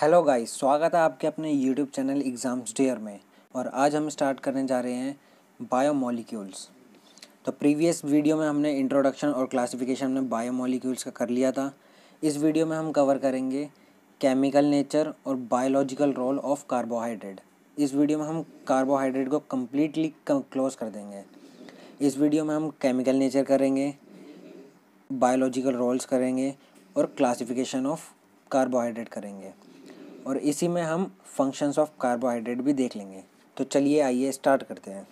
Hello guys स्वागत है आपके अपने यूट्यूब चैनल एग्ज़ाम्स डेयर में और आज हम स्टार्ट करने जा रहे हैं बायोमोलिक्यूल्स तो प्रीवियस वीडियो में हमने इंट्रोडक्शन और क्लासिफिकेशन हमने बायोमोलिक्यूल्स का कर लिया था इस वीडियो में हम कवर करेंगे केमिकल नेचर और बायोलॉजिकल रोल ऑफ कार्बोहाइड्रेट इस वीडियो में हम कार्बोहाइड्रेट को कम्प्लीटली क्लोज कर देंगे इस वीडियो में हम केमिकल नेचर करेंगे बायोलॉजिकल रोल्स करेंगे और क्लासिफिकेशन ऑफ कार्बोहाइड्रेट करेंगे और इसी में हम फंक्शंस ऑफ कार्बोहाइड्रेट भी देख लेंगे तो चलिए आइए स्टार्ट करते हैं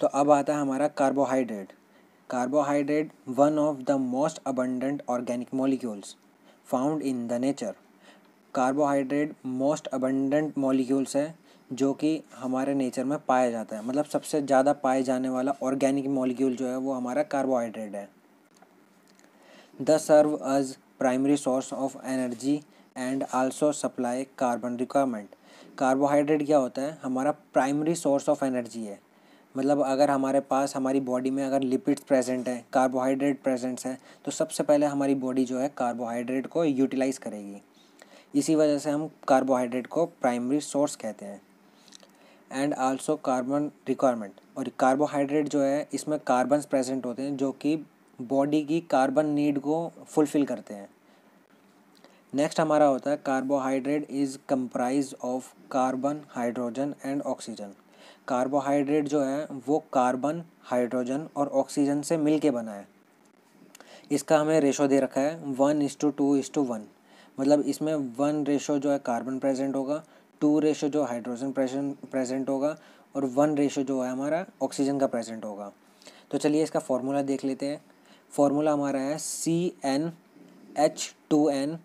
तो अब आता है हमारा carbohydrate carbohydrate one of the most abundant organic molecules found in the nature carbohydrate most abundant molecules है जो कि हमारे नेचर में पाया जाता है मतलब सबसे ज़्यादा पाए जाने वाला ऑर्गेनिक मॉलिक्यूल जो है वो हमारा कार्बोहाइड्रेट है the serve as primary source of energy and also supply carbon requirement. Carbohydrate क्या होता है हमारा प्राइमरी सोर्स ऑफ एनर्जी है मतलब अगर हमारे पास हमारी बॉडी में अगर लिपिड्स प्रेजेंट हैं कार्बोहाइड्रेट प्रेजेंट्स हैं तो सबसे पहले हमारी बॉडी जो है कार्बोहाइड्रेट को यूटिलाइज़ करेगी इसी वजह से हम कार्बोहाइड्रेट को प्राइमरी सोर्स कहते हैं एंड आल्सो कार्बन रिक्वायरमेंट और कार्बोहाइड्रेट जो है इसमें कार्बन प्रेजेंट होते हैं जो कि बॉडी की कार्बन नीड को फुलफ़िल करते हैं नेक्स्ट हमारा होता है carbohydrate is comprise of carbon hydrogen and oxygen carbohydrate जो है वो कार्बन हाइड्रोजन और ऑक्सीजन से मिल के बना है इसका हमें रेशो दे रखा है one is to two two is to मतलब इसमें वन रेशो जो है कार्बन प्रेजेंट होगा टू रेशो जो हाइड्रोजन प्रेजेंट होगा और वन रेशो जो है हमारा ऑक्सीजन का प्रेजेंट होगा तो चलिए इसका फॉर्मूला देख लेते हैं फॉर्मूला हमारा है C N H two N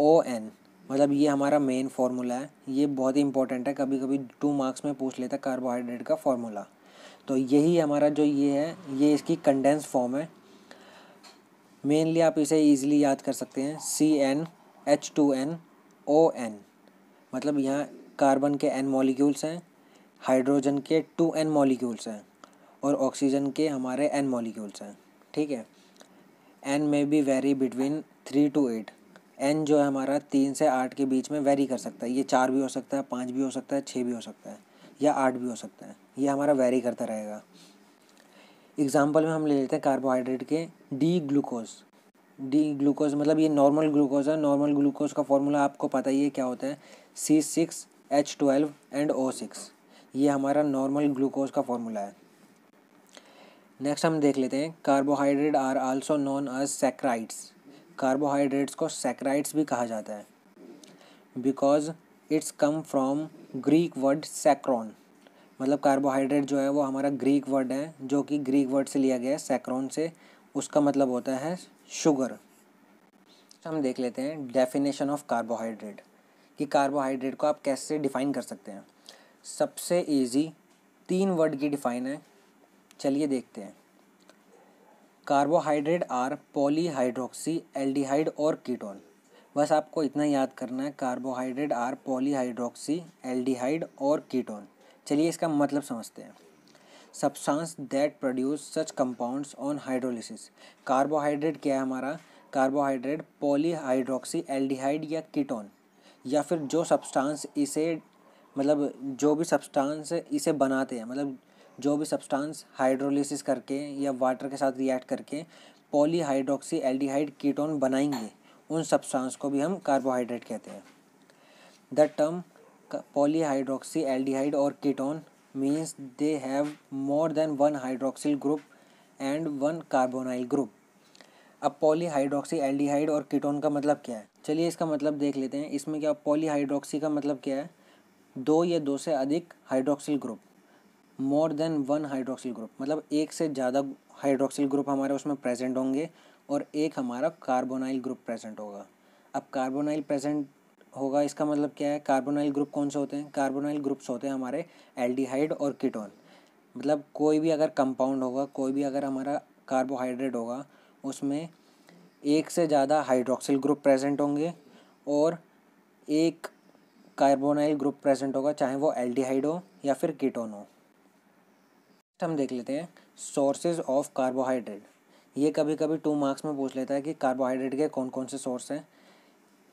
O N मतलब ये हमारा मेन फार्मूला है ये बहुत ही इंपॉर्टेंट है कभी कभी टू मार्क्स में पूछ लेता कार्बोहाइड्रेट का फार्मूला तो यही हमारा जो ये है ये इसकी कंडेंस फॉर्म है मेनली आप इसे ईजिली याद कर सकते हैं C N H two N O N मतलब यहाँ कार्बन के एन मॉलिक्यूल्स हैं हाइड्रोजन के टू एन मॉलिक्यूल्स हैं और ऑक्सीजन के हमारे एन मॉलिक्यूल्स हैं ठीक है एन में भी vary between three to eight N जो है हमारा तीन से आठ के बीच में वेरी कर सकता है ये चार भी हो सकता है पाँच भी हो सकता है छः भी हो सकता है या आठ भी हो सकता है ये हमारा वेरी करता रहेगा एग्जाम्पल में हम ले लेते हैं कार्बोहाइड्रेट के डी ग्लूकोज डी ग्लूकोज मतलब ये नॉर्मल ग्लूकोज है नॉर्मल ग्लूकोज का फॉर्मूला आपको पता ही है क्या होता है C six H twelve and O six ये हमारा नॉर्मल ग्लूकोज का फॉर्मूला है नेक्स्ट हम देख लेते हैं carbohydrate are also known as saccharides carbohydrates को सेक्राइड्स भी कहा जाता है because it's come from Greek word saccharon मतलब कार्बोहाइड्रेट जो है वो हमारा ग्रीक वर्ड है जो कि ग्रीक वर्ड से लिया गया है सेक्रॉन से उसका मतलब होता है शुगर हम देख लेते हैं डेफिनेशन ऑफ कार्बोहाइड्रेट कि कार्बोहाइड्रेट को आप कैसे डिफ़ाइन कर सकते हैं सबसे ईजी तीन वर्ड की डिफ़ाइन है चलिए देखते हैं कार्बोहाइड्रेट आर पॉलीहाइड्रोक्सी एल्डिहाइड और कीटोन बस आपको इतना याद करना है कार्बोहाइड्रेट आर पॉलीहाइड्रोक्सी एल्डिहाइड और कीटोन चलिए इसका मतलब समझते हैं substance that produce such compounds on hydrolysis carbohydrate क्या है हमारा कार्बोहाइड्रेट पॉलीहाइड्रोक्सी एल्डिहाइड या कीटोन या फिर जो सब्सटेंस इसे मतलब जो भी सब्सटेंस इसे बनाते हैं मतलब जो भी सब्सटेंस हाइड्रोलिसिस करके या वाटर के साथ रिएक्ट करके पॉलीहाइड्रोक्सी एल्डिहाइड कीटोन बनाएंगे उन सब्सटेंस को भी हम कार्बोहाइड्रेट कहते हैं द टर्म पॉलीहाइड्रोक्सी एल्डिहाइड और ketone means they have more than one hydroxyl group and one carbonyl group अब पॉलीहाइड्रोक्सी एल्डिहाइड और कीटोन का मतलब क्या है चलिए इसका मतलब देख लेते हैं इसमें क्या पॉलीहाइड्रोक्सी का मतलब क्या है दो या दो से अधिक hydroxyl group more than one hydroxyl group मतलब एक से ज़्यादा हाइड्रोक्सिल ग्रुप हमारे उसमें प्रेजेंट होंगे और एक हमारा कार्बोनाइल ग्रुप प्रेजेंट होगा अब कार्बोनाइल प्रेजेंट होगा इसका मतलब क्या है कार्बोनाइल ग्रुप कौन से होते हैं कार्बोनाइल ग्रुप्स होते हैं हमारे एल्डिहाइड और कीटोन मतलब कोई भी अगर कंपाउंड होगा कोई भी अगर हमारा कार्बोहाइड्रेट होगा उसमें एक से ज़्यादा हाइड्रोक्सिल ग्रुप प्रेजेंट होंगे और एक कार्बोनाइल ग्रुप प्रेजेंट होगा चाहे वो एल्डिहाइड हो या फिर कीटोन हो नेक्स्ट तो हम देख लेते हैं सोर्सेज ऑफ कार्बोहाइड्रेट ये कभी कभी टू मार्क्स में पूछ लेता है कि कार्बोहाइड्रेट के कौन कौन से सोर्स हैं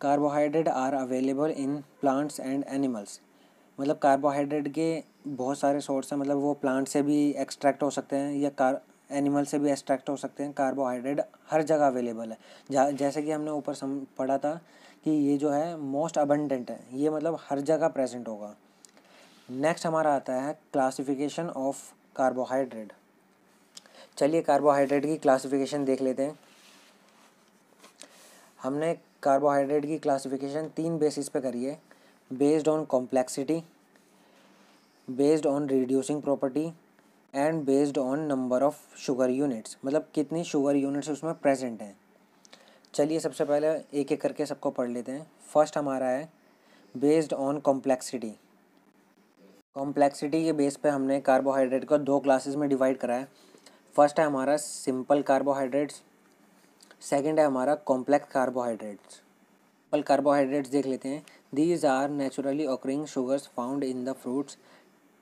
carbohydrate are available in plants and animals मतलब कार्बोहाइड्रेट के बहुत सारे सोर्स हैं मतलब वो प्लांट से भी एक्सट्रैक्ट हो सकते हैं या कार एनिमल से भी एक्सट्रैक्ट हो सकते हैं कार्बोहाइड्रेट हर जगह अवेलेबल है जैसे कि हमने ऊपर सम पढ़ा था कि ये जो है मोस्ट अबंडेंट है ये मतलब हर जगह प्रेजेंट होगा नेक्स्ट हमारा आता है क्लासिफिकेशन ऑफ कार्बोहाइड्रेट चलिए कार्बोहाइड्रेट की क्लासिफिकेशन देख लेते हैं हमने कार्बोहाइड्रेट की क्लासिफिकेशन तीन बेसिस पे करी है based on complexity based on reducing property and based on number of sugar units मतलब कितनी शुगर यूनिट्स उसमें प्रेजेंट हैं चलिए सबसे पहले एक एक करके सबको पढ़ लेते हैं फर्स्ट हमारा है बेस्ड ऑन कॉम्प्लेक्सिटी कॉम्प्लेक्सिटी के बेस पे हमने कार्बोहाइड्रेट को दो क्लासेस में डिवाइड करा है फर्स्ट है हमारा सिंपल कार्बोहाइड्रेट्स सेकंड है हमारा कॉम्प्लेक्स कार्बोहाइड्रेट्स सिंपल कार्बोहाइड्रेट्स देख लेते हैं these are naturally occurring sugars found in the fruits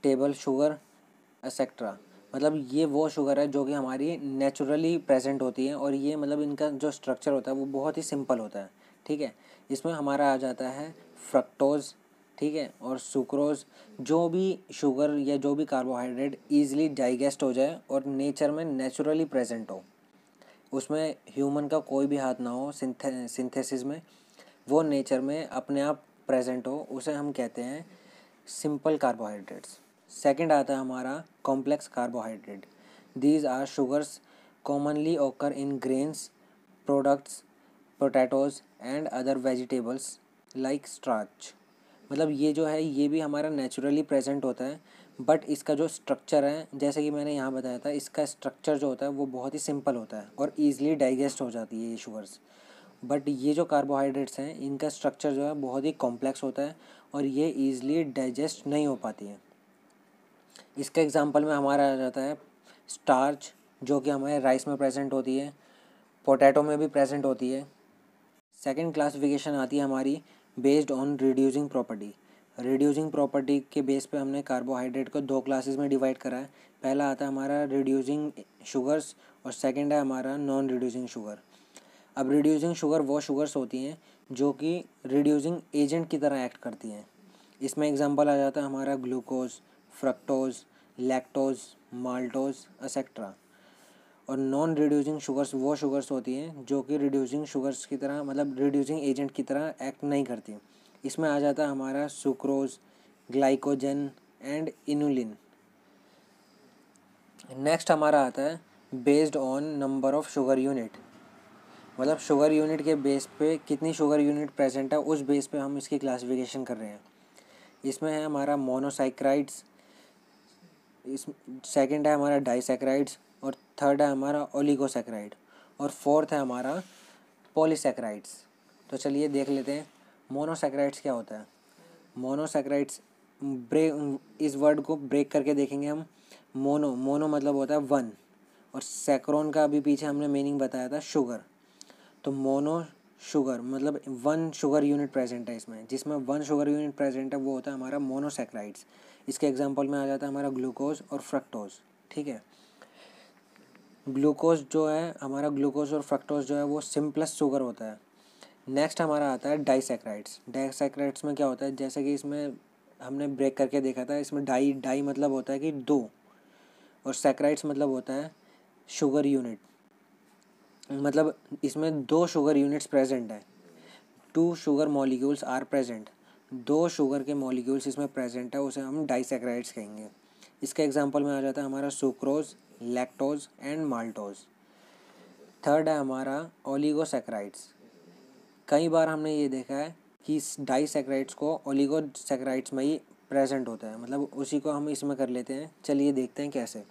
table sugar etcetera मतलब ये वो शुगर है जो कि हमारी नेचुरली प्रेजेंट होती है और ये मतलब इनका जो स्ट्रक्चर होता है वो बहुत ही सिंपल होता है ठीक है इसमें हमारा आ जाता है फ्रक्टोज़ ठीक है और सुक्रोज जो भी शुगर या जो भी कार्बोहाइड्रेट ईजिली डाइजेस्ट हो जाए और नेचर में नेचुरली प्रेजेंट हो उसमें ह्यूमन का कोई भी हाथ ना हो सिंथेसिस में वो नेचर में अपने आप प्रेजेंट हो उसे हम कहते हैं सिंपल कार्बोहाइड्रेट्स सेकंड आता है हमारा complex carbohydrate these are sugars commonly occur in grains products potatoes and other vegetables like starch मतलब ये जो है ये भी हमारा नेचुरली प्रेजेंट होता है बट इसका जो स्ट्रक्चर है जैसे कि मैंने यहाँ बताया था इसका स्ट्रक्चर जो होता है वो बहुत ही सिंपल होता है और ईजिली डाइजेस्ट हो जाती है ये शुगर्स बट ये जो कार्बोहाइड्रेट्स हैं इनका स्ट्रक्चर जो है बहुत ही कॉम्प्लेक्स होता है और ये ईजिली डाइजेस्ट नहीं हो पाती है इसका एग्जाम्पल में हमारा आ जाता है स्टार्च जो कि हमारे राइस में प्रेजेंट होती है पोटैटो में भी प्रेजेंट होती है सेकेंड क्लासिफिकेशन आती है हमारी based on reducing property reducing property के बेस पे हमने कार्बोहाइड्रेट को दो क्लासेस में डिवाइड करा है पहला आता है हमारा रिड्यूसिंग शुगर्स और सेकंड है हमारा नॉन रिड्यूसिंग शुगर अब रिड्यूसिंग शुगर वो शुगर्स होती हैं जो कि रिड्यूसिंग एजेंट की तरह एक्ट करती हैं इसमें एग्जांपल आ जाता है हमारा glucose fructose lactose maltose etcetera और नॉन रिड्यूसिंग शुगर्स वो शुगर्स होती हैं जो कि रिड्यूसिंग शुगर्स की तरह मतलब रिड्यूसिंग एजेंट की तरह एक्ट नहीं करती इसमें आ जाता है हमारा sucrose glycogen and inulin next हमारा आता है based on number of sugar unit मतलब शुगर यूनिट के बेस पे कितनी शुगर यूनिट प्रेजेंट है उस बेस पे हम इसकी क्लासिफिकेशन कर रहे हैं इसमें है हमारा मोनोसाइक्राइड्स इस सेकेंड है हमारा डाइसेक्राइड्स और थर्ड है हमारा ओलिगोसेक्राइड और फोर्थ है हमारा पॉलीसेक्राइड्स तो चलिए देख लेते हैं मोनोसेक्राइड्स क्या होता है मोनोसेक्राइड्स ब्रेक इस वर्ड को ब्रेक करके देखेंगे हम मोनो मोनो मतलब होता है वन और सेक्रोन का अभी पीछे हमने मीनिंग बताया था शुगर तो मोनो शुगर मतलब वन शुगर यूनिट प्रेजेंट है इसमें जिसमें वन शुगर यूनिट प्रेजेंट है वो होता है हमारा मोनोसेक्राइड्स इसके एग्जांपल में आ जाता है हमारा ग्लूकोज और फ्रक्टोज ठीक है ग्लूकोज जो है हमारा ग्लूकोज और फ्रक्टोज जो है वो सिंपलेस्ट शुगर होता है नेक्स्ट हमारा आता है डाइसेक्राइड्स डाइसेक्राइड्स में क्या होता है जैसे कि इसमें हमने ब्रेक करके देखा था इसमें डाई डाई मतलब होता है कि दो और सेक्राइड्स मतलब होता है शुगर यूनिट मतलब इसमें दो शुगर यूनिट्स प्रेजेंट है two sugar molecules are present दो शुगर के मॉलिक्यूल्स इसमें प्रेजेंट है उसे हम डाइसेक्राइड्स कहेंगे इसका एग्जाम्पल में आ जाता है हमारा sucrose lactose and maltose third है हमारा ओलिगोसेक्राइड्स कई बार हमने ये देखा है कि डाईसेक्राइड्स को ओलिगोसेक्राइड्स में ही प्रेजेंट होता है मतलब उसी को हम इसमें कर लेते हैं चलिए देखते हैं कैसे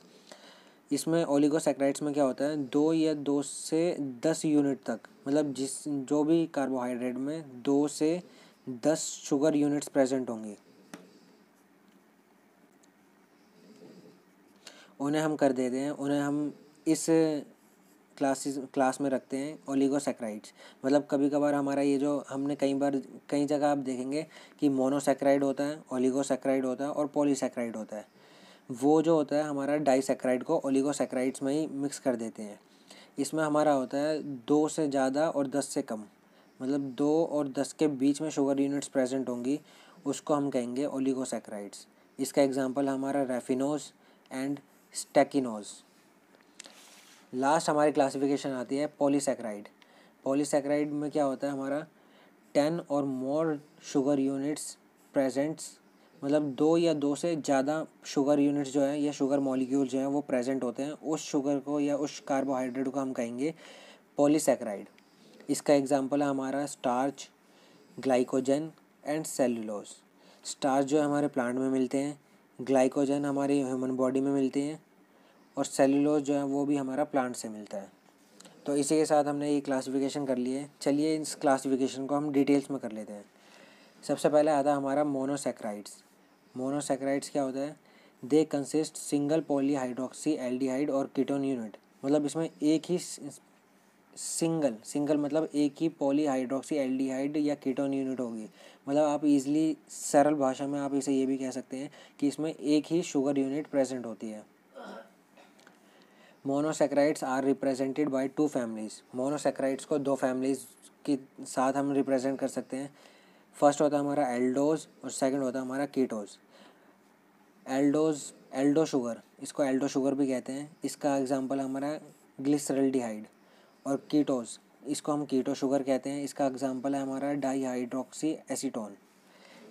इसमें ओलिगोसेक्राइड्स में क्या होता है दो या दो से दस यूनिट तक मतलब जिस जो भी कार्बोहाइड्रेट में दो से दस शुगर यूनिट्स प्रेजेंट होंगी उन्हें हम कर देते हैं उन्हें हम इस क्लासेस क्लास में रखते हैं ओलिगोसेक्राइड्स मतलब कभी कभार हमारा ये जो हमने कई बार कई जगह आप देखेंगे कि मोनोसेक्राइड होता है ओलिगोसेक्राइड होता है और पॉलीसेक्राइड होता है वो जो होता है हमारा डाइसेक्राइड को ओलिगोसेक्राइड्स में ही मिक्स कर देते हैं इसमें हमारा होता है दो से ज़्यादा और दस से कम मतलब दो और दस के बीच में शुगर यूनिट्स प्रेजेंट होंगी उसको हम कहेंगे ओलिगोसेक्राइड्स इसका एग्जांपल हमारा रेफिनोज एंड स्टेकिनोज लास्ट हमारी क्लासिफिकेशन आती है पॉलीसेक्राइड पॉलीसेक्राइड में क्या होता है हमारा टेन और मोर शुगर यूनिट्स प्रेजेंट्स मतलब दो या दो से ज़्यादा शुगर यूनिट्स जो हैं या शुगर मॉलिक्यूल जो हैं वो प्रेजेंट होते हैं उस शुगर को या उस कार्बोहाइड्रेट को हम कहेंगे पॉलीसेक्राइड इसका एग्जांपल है हमारा starch glycogen and cellulose starch जो है हमारे प्लांट में मिलते हैं ग्लाइकोजन हमारे ह्यूमन बॉडी में मिलती है और सेलुलोज जो है वो भी हमारा प्लांट से मिलता है तो इसी के साथ हमने ये क्लासिफिकेशन कर ली है चलिए इस क्लासिफिकेशन को हम डिटेल्स में कर लेते हैं सबसे पहले आता है हमारा मोनोसेक्राइड्स मोनोसेक्राइड्स क्या होता है they consist single polyhydroxy aldehyde और कीटोन यूनिट मतलब इसमें एक ही सिंगल सिंगल मतलब एक ही पोलीहाइड्रोक्सी एल्डिहाइड या कीटोन यूनिट होगी मतलब आप इजली सरल भाषा में आप इसे ये भी कह सकते हैं कि इसमें एक ही शुगर यूनिट प्रेजेंट होती है monosaccharides are represented by two families monosaccharides को दो फैमिलीज़ के साथ हम रिप्रेजेंट कर सकते हैं फर्स्ट होता है हमारा एल्डोज और सेकंड होता है हमारा कीटोज एल्डोज एल्डो शुगर इसको एल्डो शुगर भी कहते हैं इसका एग्जांपल हमारा ग्लिसरल डिहाइड और कीटोज इसको हम कीटो शुगर कहते हैं इसका एग्ज़ाम्पल है हमारा डाईहाइड्रोक्सी एसीटोन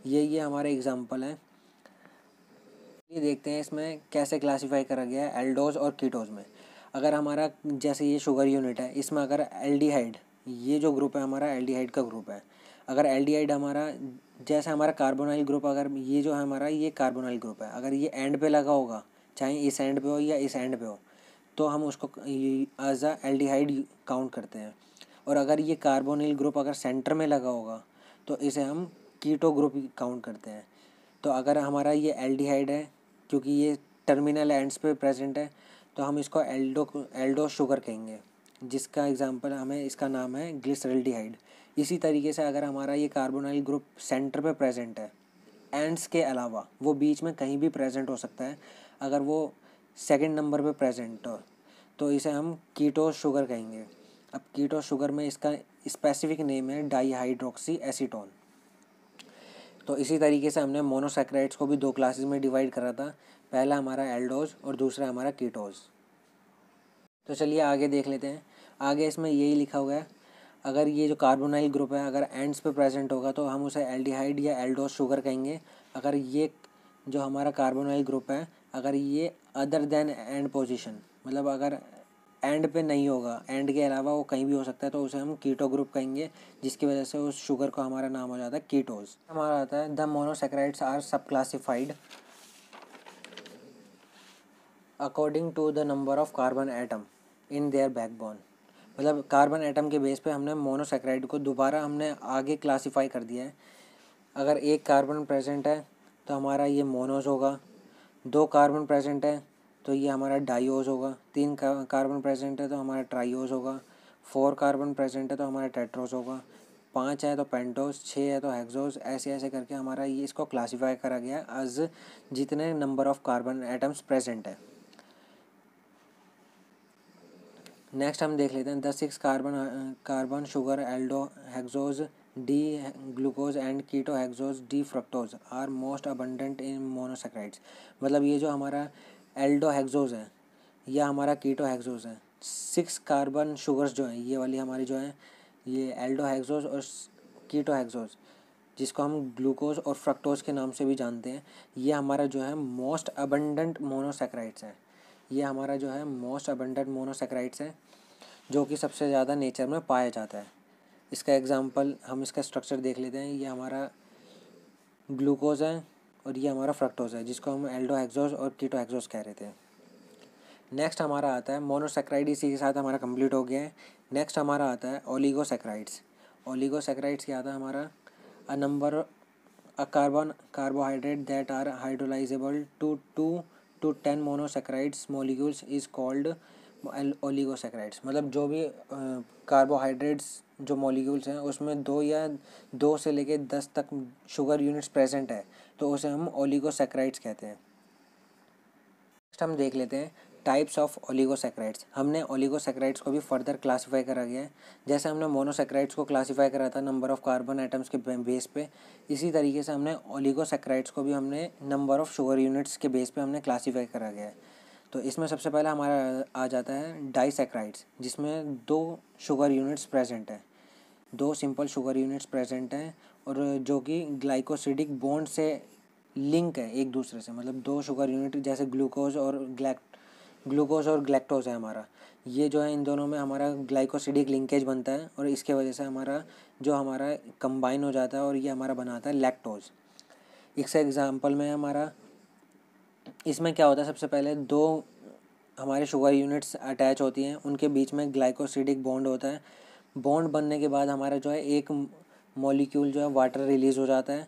ये ये हमारे एग्ज़ाम्पल हैं ये देखते हैं इसमें कैसे क्लासीफाई करा गया है एल्डोज और कीटोज में अगर हमारा जैसे ये शुगर यूनिट है इसमें अगर एल्डिहाइड ये जो ग्रुप है हमारा एल्डिहाइड का ग्रुप है अगर एल्डिहाइड हमारा जैसे हमारा कार्बोनाइल ग्रुप अगर ये जो है हमारा ये कार्बोनाइल ग्रुप है अगर ये एंड पे लगा होगा चाहे इस एंड पे हो या इस एंड पे हो तो हम उसको एज अ एल्डिहाइड काउंट करते हैं और अगर ये कार्बोनिल ग्रुप अगर सेंटर में लगा होगा तो इसे हम कीटो ग्रुप काउंट करते हैं तो अगर हमारा ये एल्डिहाइड है क्योंकि ये टर्मिनल एंड्स पे प्रेजेंट है तो हम इसको एल्डो एल्डो शुगर कहेंगे जिसका एग्जांपल हमें इसका नाम है ग्लिसरल्डिहाइड इसी तरीके से अगर हमारा ये कार्बोनाइल ग्रुप सेंटर पे प्रेजेंट है एंड्स के अलावा वो बीच में कहीं भी प्रेजेंट हो सकता है अगर वो सेकंड नंबर पे प्रेजेंट हो तो इसे हम कीटो शुगर कहेंगे अब कीटो शुगर में इसका स्पेसिफिक नेम है डाईहाइड्रोक्सी एसीटोन तो इसी तरीके से हमने मोनोसेक्राइड्स को भी दो क्लासेस में डिवाइड करा था पहला हमारा एल्डोज और दूसरा हमारा कीटोज तो चलिए आगे देख लेते हैं आगे इसमें यही लिखा हुआ है अगर ये जो कार्बोनाइल ग्रुप है अगर एंड्स पे प्रेजेंट होगा तो हम उसे एल्डिहाइड या एल्डोज शुगर कहेंगे अगर ये जो हमारा कार्बोनाइल ग्रुप है अगर ये अदर देन एंड पोजिशन मतलब अगर एंड पे नहीं होगा एंड के अलावा वो कहीं भी हो सकता है तो उसे हम कीटो ग्रुप कहेंगे जिसकी वजह से उस शुगर का हमारा नाम हो जाता है कीटोज हमारा आता है the monosaccharides are subclassified according to the number of carbon atom in their backbone मतलब कार्बन एटम के बेस पे हमने मोनोसेक्राइड को दोबारा हमने आगे क्लासीफाई कर दिया है अगर एक कार्बन प्रेजेंट है तो हमारा ये मोनोज होगा दो कार्बन प्रेजेंट है तो ये हमारा डाइओज होगा तीन कार्बन प्रेजेंट है तो हमारा ट्राइओज होगा फोर कार्बन प्रेजेंट है तो हमारा टेट्रोज होगा पाँच है तो पेंटोज छः है तो हेक्सोज ऐसे ऐसे करके हमारा ये इसको क्लासीफाई करा गया एज जितने number of carbon atoms present है नेक्स्ट हम देख लेते हैं the six carbon carbon sugar aldohexose D glucose and ketohexose D fructose are most abundant in monosaccharides मतलब ये जो हमारा एल्डो है या हमारा कीटो है सिक्स कार्बन शुगर्स जो हैं ये वाली हमारी जो है ये एल्डो और कीटो जिसको हम ग्लूकोज और फ्रक्टोज के नाम से भी जानते हैं ये हमारा जो है मोस्ट अबंडेंट मोनोसेक्राइड्स हैं ये हमारा जो है मोस्ट अबंडेंट मोनोसेक्राइड्स हैं जो कि सबसे ज़्यादा नेचर में पाया जाता है इसका एग्ज़ाम्पल हम इसका स्ट्रक्चर देख लेते हैं ये हमारा ग्लूकोज है और ये हमारा फ्रक्टोज है जिसको हम एल्डो एक्जोज और कीटो एक्जोज कह रहे थे नेक्स्ट हमारा आता है मोनोसेक्राइड इसी के साथ हमारा कंप्लीट हो गया है नेक्स्ट हमारा आता है ओलीगोसेक्राइड्स ओलीगोसेक्राइड्स क्या आता है हमारा uh number uh carbon carbohydrate that are hydrolysable to two to ten monosaccharides molecules is called oligosaccharides मतलब जो भी कार्बोहाइड्रेट्स जो मॉलिक्यूल्स हैं उसमें दो या दो से लेके दस तक शुगर यूनिट्स प्रेजेंट है तो उसे हम ओलिगोसेक्राइड्स कहते हैं नेक्स्ट हम देख लेते हैं टाइप्स ऑफ ओलिगोसेक्राइड्स हमने ओलिगोसेक्राइड्स को भी फर्दर क्लासीफाई करा गया है जैसे हमने मोनोसेक्राइड्स को क्लासीफाई करा था नंबर ऑफ़ कार्बन आइटम्स के बेस पे इसी तरीके से हमने ओलिगोसेक्राइड्स को भी हमने नंबर ऑफ़ शुगर यूनिट्स के बेस पे हमने क्लासीफाई करा गया है तो इसमें सबसे पहला हमारा आ जाता है डाइसेक्राइड्स जिसमें दो शुगर यूनिट्स प्रेजेंट हैं दो सिंपल शुगर यूनिट्स प्रेजेंट हैं और जो कि ग्लाइकोसिडिक बॉन्ड से लिंक है एक दूसरे से मतलब दो शुगर यूनिट जैसे ग्लूकोज और ग्लैक्ट ग्लूकोज और ग्लैक्टोज है हमारा ये जो है इन दोनों में हमारा ग्लाइकोसिडिक लिंकेज बनता है और इसके वजह से हमारा जो हमारा कंबाइन हो जाता है और ये हमारा बनाता है लैक्टोज इससे एग्ज़ाम्पल में हमारा इसमें क्या होता है सबसे पहले दो हमारे शुगर यूनिट्स अटैच होती हैं उनके बीच में ग्लाइकोसिडिक बॉन्ड होता है बॉन्ड बनने के बाद हमारा जो है एक मॉलिक्यूल जो है वाटर रिलीज़ हो जाता है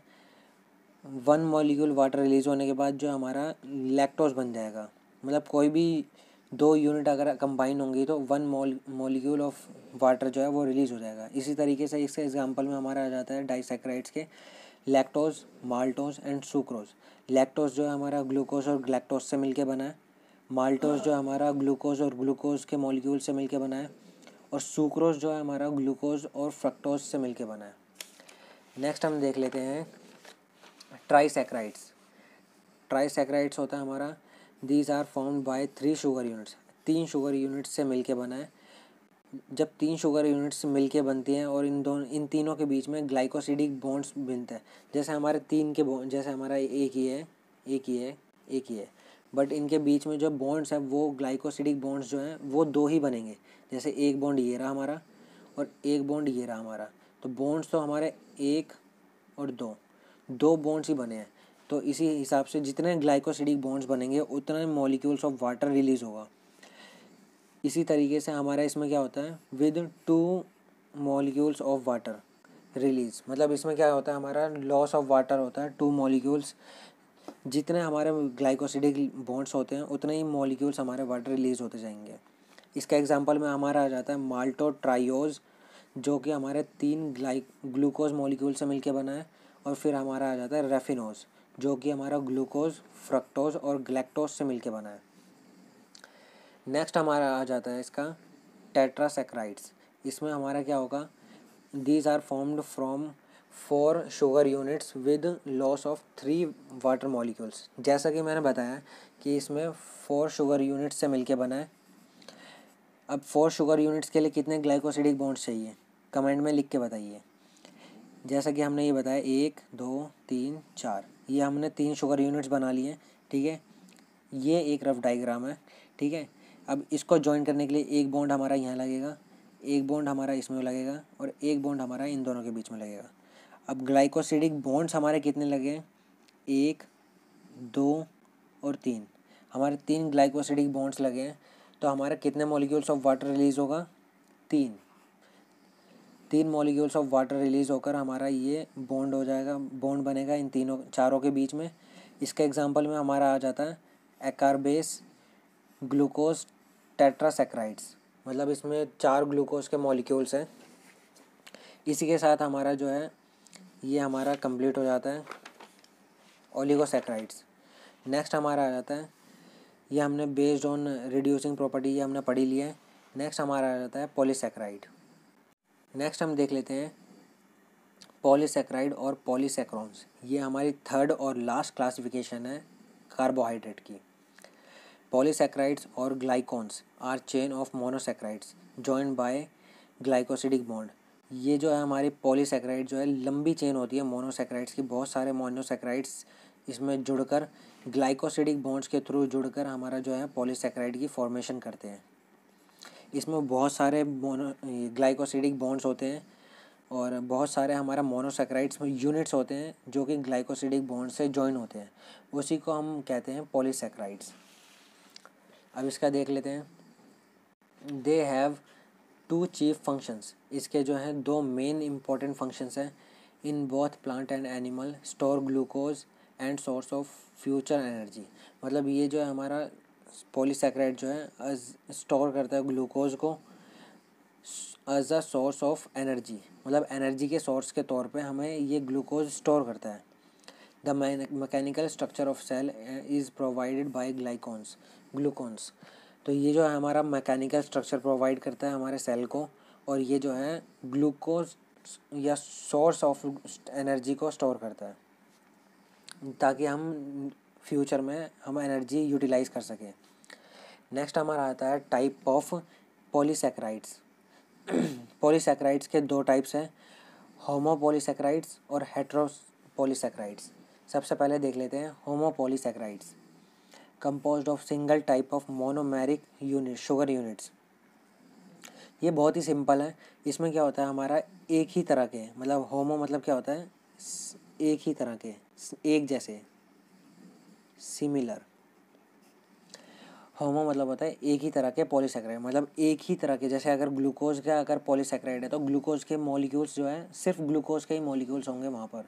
वन मॉलिक्यूल वाटर रिलीज़ होने के बाद जो हमारा लैक्टोज बन जाएगा मतलब कोई भी दो यूनिट अगर कंबाइन होंगी तो one mole molecule of water जो है वो रिलीज़ हो जाएगा इसी तरीके से इसके एग्जांपल में हमारा आ जाता है डाइसेक्राइड्स के lactose maltose and sucrose lactose जो है हमारा ग्लूकोज और ग्लैक्टोज से मिलके बना है माल्टोज जो है हमारा ग्लूकोज और ग्लूकोज के मॉलिक्यूल से मिलके बना है और सुक्रोज जो है हमारा ग्लूकोज और फ्रक्टोज से मिलके बना है नेक्स्ट हम देख लेते हैं ट्राईसेक्राइड्स ट्राईसेक्राइड्स होता है हमारा these are form by three sugar units तीन शुगर यूनिट्स से मिलके बना है जब तीन शुगर यूनिट्स मिलके बनती हैं और इन दोनों इन तीनों के बीच में ग्लाइकोसिडिक बॉन्ड्स बनते हैं जैसे हमारे तीन के जैसे हमारा एक ही है एक ही है एक ही है बट इनके बीच में जो बॉन्ड्स हैं वो ग्लाइकोसिडिक बॉन्ड्स जो हैं वो दो ही बनेंगे जैसे एक बॉन्ड ये रहा हमारा और एक बॉन्ड ये रहा हमारा तो बोन्स तो हमारे एक और दो दो बोन्स ही बने हैं तो इसी हिसाब से जितने ग्लाइकोसिडिक बॉन्ड्स बनेंगे उतने मॉलिक्यूल्स ऑफ वाटर रिलीज़ होगा इसी तरीके से हमारा इसमें क्या होता है with two molecules of water release मतलब इसमें क्या होता है हमारा लॉस ऑफ वाटर होता है टू मॉलिक्यूल्स जितने हमारे ग्लाइकोसिडिक बॉन्ड्स होते हैं उतने ही मॉलिक्यूल्स हमारे वाटर रिलीज़ होते जाएंगे इसका एग्जांपल में हमारा आ जाता है माल्टो ट्राइयोज़ जो कि हमारे तीन ग्लाइक ग्लूकोज मॉलिक्यूल से मिलके बना है और फिर हमारा आ जाता है रेफिनोज जो कि हमारा ग्लूकोज फ्रक्टोज और ग्लैक्टोज से मिलके बना है नेक्स्ट हमारा आ जाता है इसका टेट्रासेक्राइड्स इसमें हमारा क्या होगा these are formed from four sugar units with loss of three water molecules जैसा कि मैंने बताया कि इसमें फोर शुगर यूनिट्स से मिलके बना है अब फोर शुगर यूनिट्स के लिए कितने ग्लाइकोसिडिक बॉन्ड्स चाहिए कमेंट में लिख के बताइए जैसा कि हमने ये बताया एक दो तीन चार ये हमने तीन शुगर यूनिट्स बना लिए ठीक है ये एक रफ डाइग्राम है ठीक है अब इसको ज्वाइन करने के लिए एक बॉन्ड हमारा यहाँ लगेगा एक बॉन्ड हमारा इसमें लगेगा और एक बॉन्ड हमारा इन दोनों के बीच में लगेगा अब ग्लाइकोसिडिक बॉन्ड्स हमारे कितने लगे एक दो और तीन हमारे तीन ग्लाइकोसिडिक बॉन्ड्स लगे हैं तो हमारे कितने मॉलिक्यूल्स ऑफ वाटर रिलीज़ होगा तीन तीन मॉलिक्यूल्स ऑफ वाटर रिलीज़ होकर हमारा ये बॉन्ड हो जाएगा बॉन्ड बनेगा इन तीनों चारों के बीच में इसके एग्जाम्पल में हमारा आ जाता है एकारबेस ग्लूकोज टेट्रासेक्राइड्स मतलब इसमें चार ग्लूकोज के मॉलिक्यूल्स हैं इसी के साथ हमारा जो है ये हमारा कंप्लीट हो जाता है ओलिगोसेक्राइड्स नेक्स्ट हमारा आ जाता है ये हमने बेस्ड ऑन रिड्यूसिंग प्रॉपर्टी ये हमने पढ़ी ली है नेक्स्ट हमारा आ जाता है पॉलीसेक्राइड नेक्स्ट हम देख लेते हैं पॉलीसेक्राइड और पॉलीसेक्रॉन्स ये हमारी थर्ड और लास्ट क्लासिफिकेशन है कार्बोहाइड्रेट की पॉलीसेक्राइड्स और glycans are chain of monosaccharides join by glycosidic bond ये जो है हमारी पॉलीसेक्राइड जो है लंबी चेन होती है मोनोसेक्राइड्स की बहुत सारे मोनोसेक्राइड्स इसमें जुड़कर ग्लाइकोसिडिक बॉन्ड्स के थ्रू जुड़कर हमारा जो है पॉलीसेक्राइड की फॉर्मेशन करते हैं इसमें बहुत सारे मोनो ग्लाइकोसिडिक बॉन्ड्स होते हैं और बहुत सारे हमारा मोनोसेक्राइड्स में यूनिट्स होते हैं जो कि ग्लाइकोसिडिक बॉन्ड से जॉइन होते हैं उसी को हम कहते हैं पॉलीसेक्राइड्स अब इसका देख लेते हैं they have two chief functions इसके जो हैं दो मेन इम्पॉर्टेंट फंक्शंस हैं in both plant and animal store glucose and source of future energy मतलब ये जो है हमारा पॉलीसेक्राइड जो है स्टोर करता है ग्लूकोज को as a source of energy मतलब एनर्जी के सोर्स के तौर पे हमें ये ग्लूकोज स्टोर करता है the mechanical structure of cell is provided by glycans glucans तो ये जो है हमारा मैकेनिकल स्ट्रक्चर प्रोवाइड करता है हमारे सेल को और ये जो है ग्लूकोज या सोर्स ऑफ एनर्जी को स्टोर करता है ताकि हम फ्यूचर में हम एनर्जी यूटिलाइज कर सकें नेक्स्ट हमारा आता है टाइप ऑफ पॉलीसेक्राइड्स पॉलीसेक्राइड्स के दो टाइप्स हैं होमोपोलीसेक्राइड्स और हेट्रोपोलीसेक्राइड्स सबसे पहले देख लेते हैं homopolysaccharides compose of single type of monomeric unit sugar units ये बहुत ही सिंपल है इसमें क्या होता है हमारा एक ही तरह के मतलब होमो मतलब क्या होता है एक ही तरह के एक जैसे सिमिलर होमो मतलब होता है एक ही तरह के पॉलीसेक्राइड मतलब एक ही तरह के जैसे अगर ग्लूकोज का अगर पॉलीसेक्राइड है तो ग्लूकोज के मॉलिक्यूल्स जो है सिर्फ ग्लूकोज के ही मॉलिक्यूल्स होंगे वहाँ पर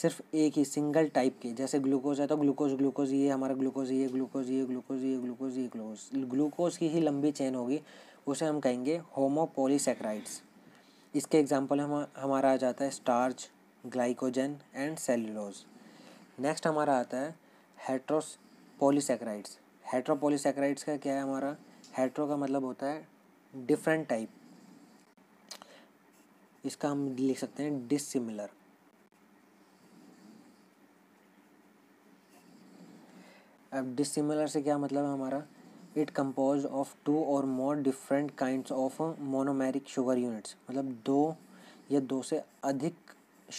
सिर्फ एक ही सिंगल टाइप के जैसे ग्लूकोज है तो ग्लूकोज ग्लूकोज ये हमारा ग्लूकोज ये ग्लूकोज ये ग्लूकोज ये ग्लूकोज ये ग्लूकोज ग्लूकोज की ही लंबी चेन होगी उसे हम कहेंगे पॉलीसेक्राइड्स इसके एग्जाम्पल हम हमारा आ जाता है starch glycogen and cellulose next हमारा आता है हेट्रोस पॉलीसेक्राइड्स हेट्रोपोलीसेक्राइड्स का क्या है हमारा हेट्रो का मतलब होता है डिफरेंट टाइप इसका हम लिख सकते हैं डिसिमिलर अब डिसिमिलर से क्या मतलब है हमारा इट कंपोज ऑफ टू और more different kind of monomeric sugar units मतलब दो या दो से अधिक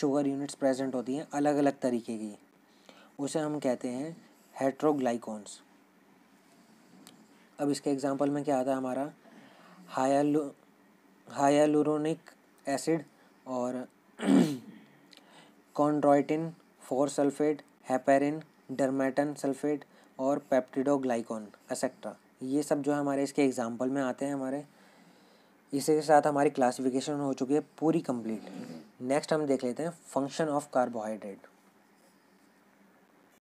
शुगर यूनिट्स प्रेजेंट होती हैं अलग अलग तरीके की उसे हम कहते हैं हेट्रोग्लाइकॉन्स अब इसके एग्ज़ाम्पल में क्या आता है हमारा हायालू हायालुरोनिक एसिड और chondroitin four sulphate heparin dermatan sulphate और पेप्टिडोग्लाइकोन एसेट्रा ये सब जो है हमारे इसके एग्ज़ाम्पल में आते हैं हमारे इसके साथ हमारी क्लासिफिकेशन हो चुकी है पूरी कंप्लीट नेक्स्ट हम देख लेते हैं फंक्शन ऑफ कार्बोहाइड्रेट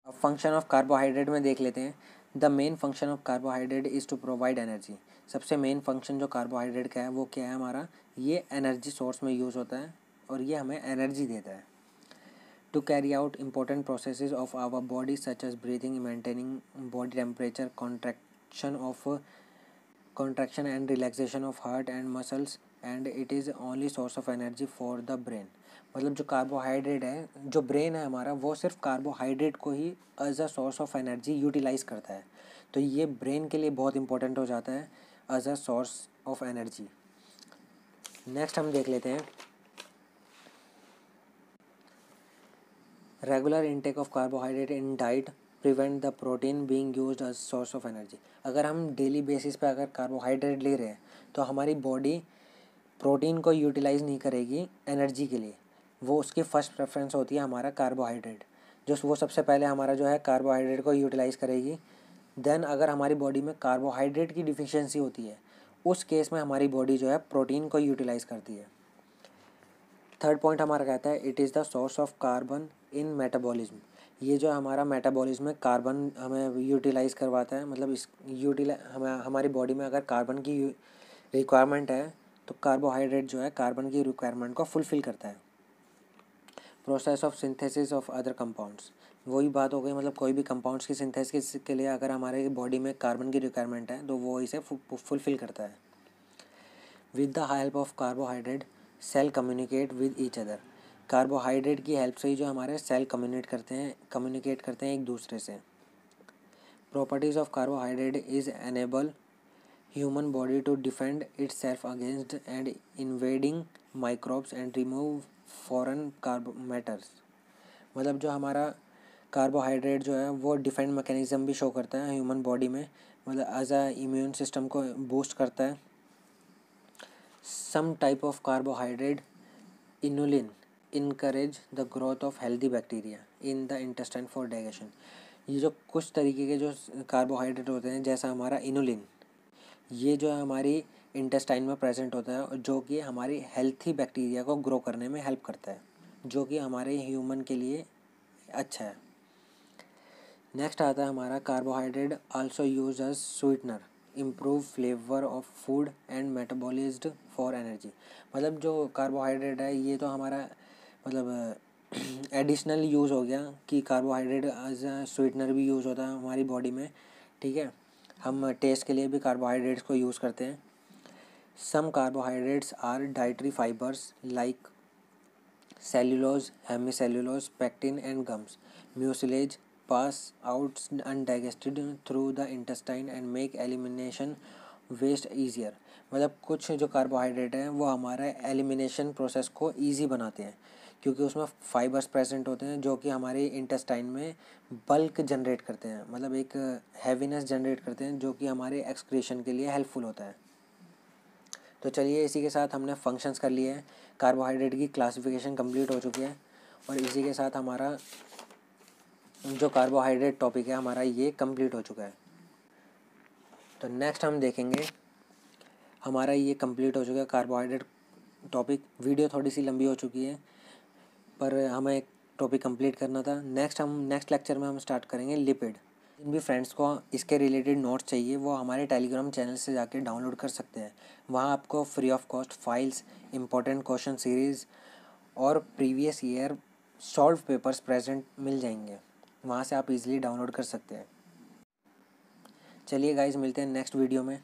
अब फंक्शन ऑफ कार्बोहाइड्रेट में देख लेते हैं the main function of carbohydrate is to provide energy सबसे मेन फंक्शन जो कार्बोहाइड्रेट का है वो क्या है हमारा ये एनर्जी सोर्स में यूज़ होता है और ये हमें एनर्जी देता है to carry out important process of our body such as breathing maintaining body temperature contraction of contraction and relaxation of heart and muscles and it is only source of energy for the brain मतलब जो carbohydrate है जो brain है हमारा वो सिर्फ carbohydrate को ही as a source of energy utilise करता है तो ये ब्रेन के लिए बहुत इंपॉर्टेंट हो जाता है as a source of energy next हम देख लेते हैं regular intake of carbohydrate in diet prevent the protein being use as source of energy अगर हम डेली बेसिस पे अगर कार्बोहाइड्रेट ले रहे हैं तो हमारी बॉडी प्रोटीन को यूटिलाइज नहीं करेगी एनर्जी के लिए वो उसकी फ़र्स्ट प्रेफरेंस होती है हमारा कार्बोहाइड्रेट जो वो सबसे पहले हमारा जो है कार्बोहाइड्रेट को यूटिलाइज़ करेगी देन अगर हमारी बॉडी में कार्बोहाइड्रेट की डिफिशेंसी होती है उस केस में हमारी बॉडी जो है प्रोटीन को यूटिलाइज़ करती है थर्ड पॉइंट हमारा कहता है it is the source of carbon in metabolism ये जो हमारा मेटाबॉलिज्म में कार्बन हमें यूटिलाइज़ करवाता है मतलब इस यूटिला हमें हमारी बॉडी में अगर कार्बन की रिक्वायरमेंट है तो कार्बोहाइड्रेट जो है कार्बन की रिक्वायरमेंट को फुलफ़िल करता है process of synthesis of other compounds वही बात हो गई मतलब कोई भी कंपाउंड्स की सिंथेसिस के लिए अगर हमारे बॉडी में कार्बन की रिक्वायरमेंट है तो वो इसे फुलफिल करता है with the help of carbohydrate cell communicate with each other carbohydrate की हेल्प से ही जो हमारे सेल कम्युनिकेट करते हैं कम्युनिकेट करते हैं एक दूसरे से properties of carbohydrate is enable human body to defend its self against and invading microbes and remove foreign carbo matters मतलब जो हमारा कार्बोहाइड्रेट जो है वो डिफेंड मैकेनिज़्म भी शो करता है ह्यूमन बॉडी में मतलब एज अ इम्यून सिस्टम को बूस्ट करता है some type of carbohydrate inulin encourage the growth of healthy bacteria in the intestine for digestion ये जो कुछ तरीके के जो कार्बोहाइड्रेट होते हैं जैसा हमारा इनुलिन ये जो है हमारी इंटेस्टाइन में प्रेजेंट होता है जो कि हमारी हेल्थी बैक्टीरिया को ग्रो करने में हेल्प करता है जो कि हमारे ह्यूमन के लिए अच्छा है नेक्स्ट आता है हमारा carbohydrate also use as sweetener improve flavour of food and metabolise for energy मतलब जो कार्बोहाइड्रेट है ये तो हमारा मतलब एडिशनल यूज़ हो गया कि कार्बोहाइड्रेट एज स्वीटनर भी यूज़ होता है हमारी बॉडी में ठीक है हम टेस्ट के लिए भी कार्बोहाइड्रेट्स को यूज़ करते हैं some carbohydrates are dietary fibres like cellulose hemicellulose pectin and gums mucilage pass out undigested through the intestine and make elimination waste easier मतलब कुछ जो कार्बोहाइड्रेट हैं वो हमारे एलिमिनेशन प्रोसेस को ईजी बनाते हैं क्योंकि उसमें फाइबर्स प्रेजेंट होते हैं जो कि हमारे इंटेस्टाइन में बल्क जनरेट करते हैं मतलब एक हैवीनेस जनरेट करते हैं जो कि हमारे एक्सक्रीशन के लिए हेल्पफुल होता है तो चलिए इसी के साथ हमने फंक्शंस कर लिए हैं कार्बोहाइड्रेट की क्लासिफिकेशन कंप्लीट हो चुकी है और इसी के साथ हमारा जो कार्बोहाइड्रेट टॉपिक है हमारा ये कंप्लीट हो चुका है तो नेक्स्ट हम देखेंगे हमारा ये कंप्लीट हो चुका है कार्बोहाइड्रेट टॉपिक वीडियो थोड़ी सी लंबी हो चुकी है पर हमें एक टॉपिक कंप्लीट करना था नेक्स्ट हम नेक्स्ट लेक्चर में हम स्टार्ट करेंगे लिपिड जिन भी फ्रेंड्स को इसके रिलेटेड नोट्स चाहिए वो हमारे टेलीग्राम चैनल से जाके डाउनलोड कर सकते हैं वहाँ आपको free of cost files important question series और previous year solve papers present मिल जाएंगे वहाँ से आप इजीली डाउनलोड कर सकते हैं चलिए गाइज मिलते हैं नेक्स्ट वीडियो में